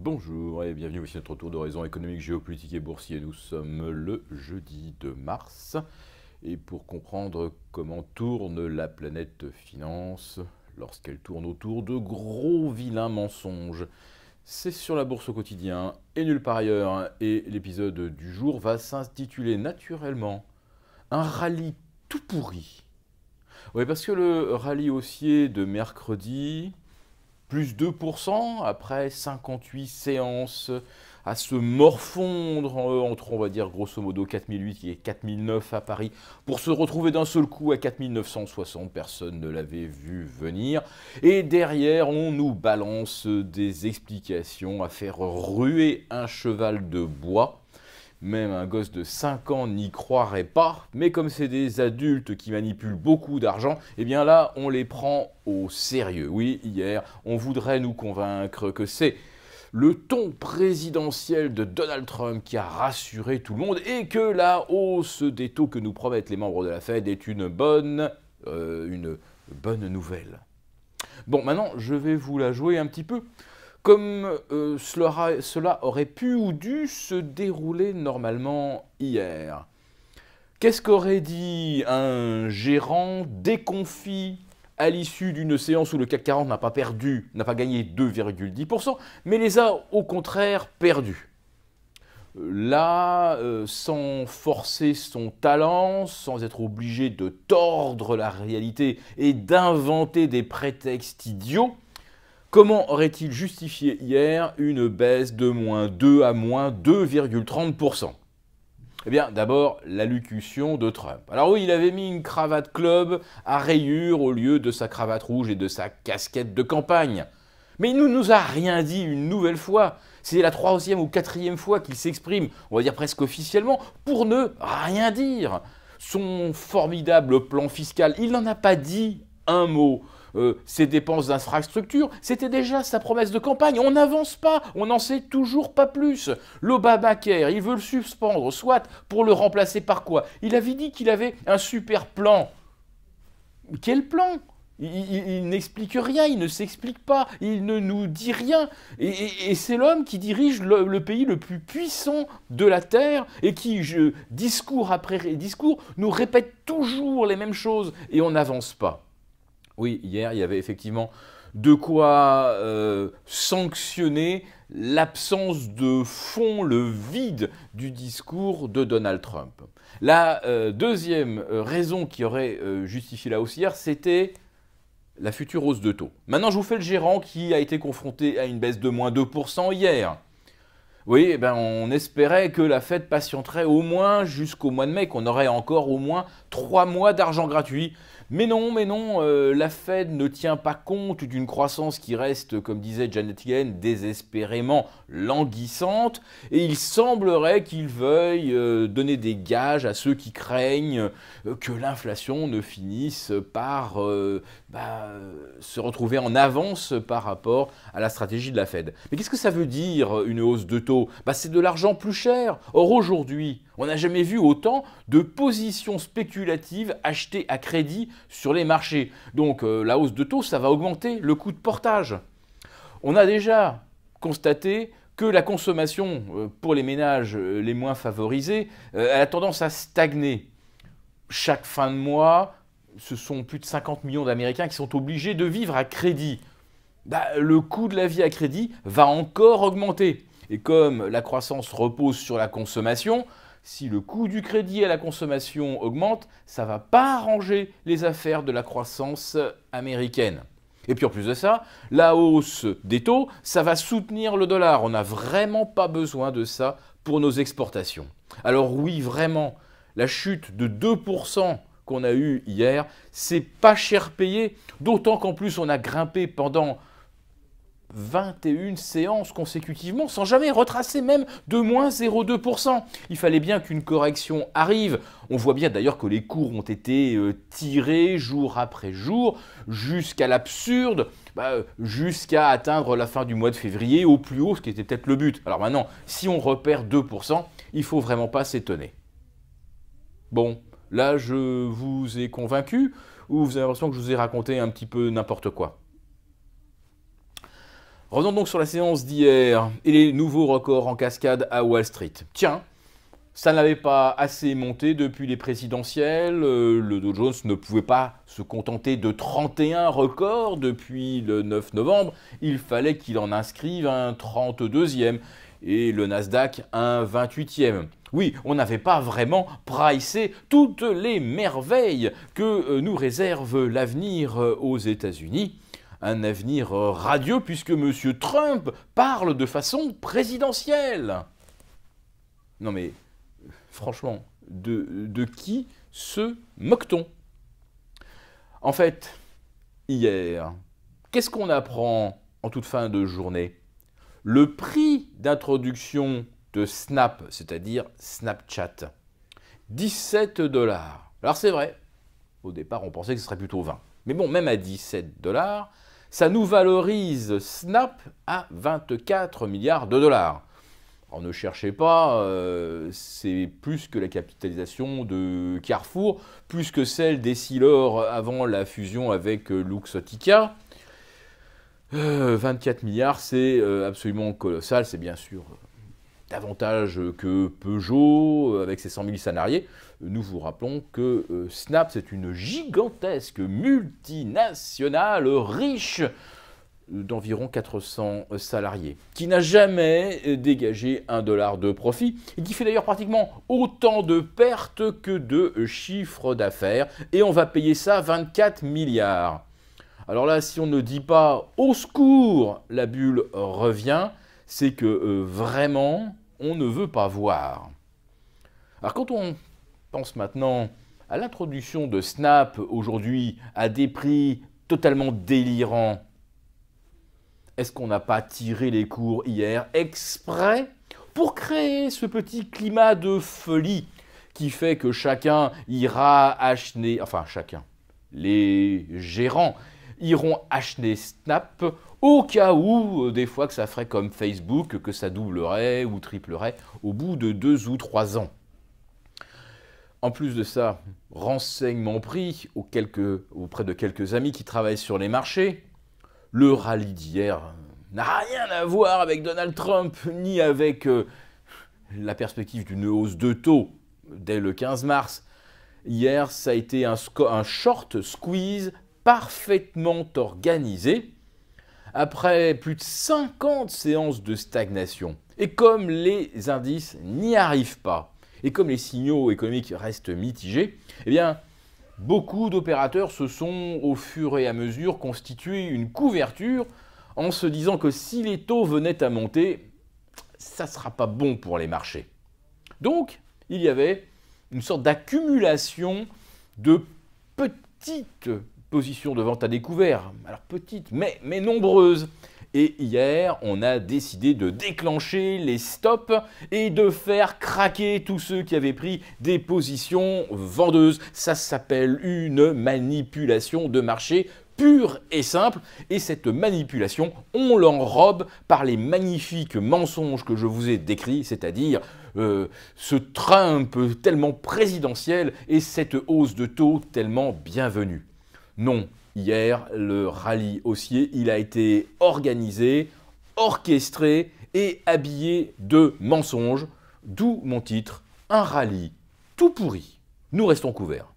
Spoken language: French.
Bonjour et bienvenue à notre tour d'horizon économique, géopolitique et boursier. Nous sommes le jeudi de mars et pour comprendre comment tourne la planète finance lorsqu'elle tourne autour de gros vilains mensonges, c'est sur la bourse au quotidien et nulle part ailleurs et l'épisode du jour va s'intituler naturellement un rallye tout pourri. Oui parce que le rallye haussier de mercredi plus 2% après 58 séances à se morfondre euh, entre, on va dire, grosso modo 4008 et 4009 à Paris, pour se retrouver d'un seul coup à 4960. Personne ne l'avait vu venir. Et derrière, on nous balance des explications à faire ruer un cheval de bois même un gosse de 5 ans n'y croirait pas. Mais comme c'est des adultes qui manipulent beaucoup d'argent, eh bien là, on les prend au sérieux. Oui, hier, on voudrait nous convaincre que c'est le ton présidentiel de Donald Trump qui a rassuré tout le monde et que la hausse des taux que nous promettent les membres de la Fed est une bonne, euh, une bonne nouvelle. Bon, maintenant, je vais vous la jouer un petit peu comme euh, cela, aurait pu ou dû se dérouler normalement hier. Qu'est-ce qu'aurait dit un gérant déconfit à l'issue d'une séance où le CAC 40 n'a pas perdu, n'a pas gagné 2,10%, mais les a au contraire perdus Là, euh, sans forcer son talent, sans être obligé de tordre la réalité et d'inventer des prétextes idiots, Comment aurait-il justifié hier une baisse de moins 2 à moins 2,30% eh bien, d'abord, l'allocution de Trump. Alors oui, il avait mis une cravate club à rayures au lieu de sa cravate rouge et de sa casquette de campagne. Mais il ne nous a rien dit une nouvelle fois. C'est la troisième ou quatrième fois qu'il s'exprime, on va dire presque officiellement, pour ne rien dire. Son formidable plan fiscal, il n'en a pas dit un mot ses euh, dépenses d'infrastructure. C'était déjà sa promesse de campagne. On n'avance pas, on n'en sait toujours pas plus. L'Obamacare, il veut le suspendre, soit pour le remplacer par quoi Il avait dit qu'il avait un super plan. Quel plan il, n'explique rien, il ne s'explique pas, il ne nous dit rien. Et, c'est l'homme qui dirige le, pays le plus puissant de la Terre et qui, discours après discours, nous répète toujours les mêmes choses et on n'avance pas. Oui, hier, il y avait effectivement de quoi euh, sanctionner l'absence de fond, le vide du discours de Donald Trump. La euh, deuxième euh, raison qui aurait justifié la hausse hier, c'était la future hausse de taux. Maintenant, je vous fais le gérant qui a été confronté à une baisse de moins 2% hier. Oui, eh ben on espérait que la fête patienterait au moins jusqu'au mois de mai, qu'on aurait encore au moins 3 mois d'argent gratuit. Mais non, mais non, euh, la Fed ne tient pas compte d'une croissance qui reste, comme disait Janet Yellen, désespérément languissante, et il semblerait qu'il veuille euh, donner des gages à ceux qui craignent euh, que l'inflation ne finisse par bah, se retrouver en avance par rapport à la stratégie de la Fed. Mais qu'est-ce que ça veut dire une hausse de taux bah, C'est de l'argent plus cher. Or aujourd'hui, on n'a jamais vu autant de positions spéculatives achetées à crédit sur les marchés. Donc euh, la hausse de taux, ça va augmenter le coût de portage. On a déjà constaté que la consommation euh, pour les ménages euh, les moins favorisés, a tendance à stagner. Chaque fin de mois, ce sont plus de 50 millions d'Américains qui sont obligés de vivre à crédit. Bah, le coût de la vie à crédit va encore augmenter. Et comme la croissance repose sur la consommation, si le coût du crédit à la consommation augmente, ça ne va pas arranger les affaires de la croissance américaine. Et puis en plus de ça, la hausse des taux, ça va soutenir le dollar. On n'a vraiment pas besoin de ça pour nos exportations. Alors oui, vraiment, la chute de 2% qu'on a eue hier, c'est pas cher payé, d'autant qu'en plus on a grimpé pendant 21 séances consécutivement sans jamais retracer même de moins 0,2%. Il fallait bien qu'une correction arrive. On voit bien d'ailleurs que les cours ont été euh, tirés jour après jour jusqu'à l'absurde. Bah, jusqu'à atteindre la fin du mois de février au plus haut, ce qui était peut-être le but. Alors maintenant, si on repère 2%, il faut vraiment pas s'étonner. Bon, là je vous ai convaincu ou vous avez l'impression que je vous ai raconté un petit peu n'importe quoi Revenons donc sur la séance d'hier et les nouveaux records en cascade à Wall Street. Tiens, ça n'avait pas assez monté depuis les présidentielles. Euh, le Dow Jones ne pouvait pas se contenter de 31 records depuis le 9 novembre. Il fallait qu'il en inscrive un 32e et le Nasdaq un 28e. Oui, on n'avait pas vraiment pricé toutes les merveilles que euh, nous réserve l'avenir euh, aux États-Unis un avenir euh, radieux puisque M. Trump parle de façon présidentielle. Non mais, franchement, de, de qui se moque-t-on En fait, hier, qu'est-ce qu'on apprend en toute fin de journée Le prix d'introduction de Snap, c'est-à-dire Snapchat, 17 dollars. Alors c'est vrai, au départ on pensait que ce serait plutôt 20. Mais bon, même à 17 dollars, ça nous valorise Snap à 24 milliards de dollars. Alors ne cherchez pas, euh, c'est plus que la capitalisation de Carrefour, plus que celle des d'Essilor avant la fusion avec euh, Luxotica. 24 euh, milliards, c'est absolument colossal, c'est bien sûr Avantage que Peugeot, euh, avec ses 100 000 salariés. Euh, nous vous rappelons que euh, Snap, c'est une gigantesque multinationale riche d'environ 400 salariés, qui n'a jamais dégagé un dollar de profit, et qui fait d'ailleurs pratiquement autant de pertes que de chiffre d'affaires, et on va payer ça 24 milliards. Alors là, si on ne dit pas au secours, la bulle revient, c'est que vraiment, on ne veut pas voir. Alors quand on pense maintenant à l'introduction de Snap aujourd'hui à des prix totalement délirants, est-ce qu'on n'a pas tiré les cours hier exprès pour créer ce petit climat de folie qui fait que chacun ira acheter, enfin chacun, les gérants iront acheter Snap au cas où, euh, des fois, que ça ferait comme Facebook, que ça doublerait ou triplerait au bout de deux ou trois ans. En plus de ça, renseignements pris auprès de quelques amis qui travaillent sur les marchés, le rallye d'hier n'a rien à voir avec Donald Trump ni avec euh, la perspective d'une hausse de taux dès le 15 mars. Hier, ça a été un short squeeze parfaitement organisé après plus de 50 séances de stagnation. Et comme les indices n'y arrivent pas, et comme les signaux économiques restent mitigés, eh bien, beaucoup d'opérateurs se sont au fur et à mesure constitué une couverture en se disant que si les taux venaient à monter, ça ne sera pas bon pour les marchés. Donc, il y avait une sorte d'accumulation de petites position de vente à découvert. Alors petite, mais, mais nombreuse. Et hier, on a décidé de déclencher les stops et de faire craquer tous ceux qui avaient pris des positions vendeuses. Ça s'appelle une manipulation de marché pure et simple. Et cette manipulation, on l'enrobe par les magnifiques mensonges que je vous ai décrits, c'est-à-dire euh, ce Trump tellement présidentiel et cette hausse de taux tellement bienvenue. Non, hier, le rallye haussier, il a été organisé, orchestré et habillé de mensonges, d'où mon titre, un rallye tout pourri. Nous restons couverts.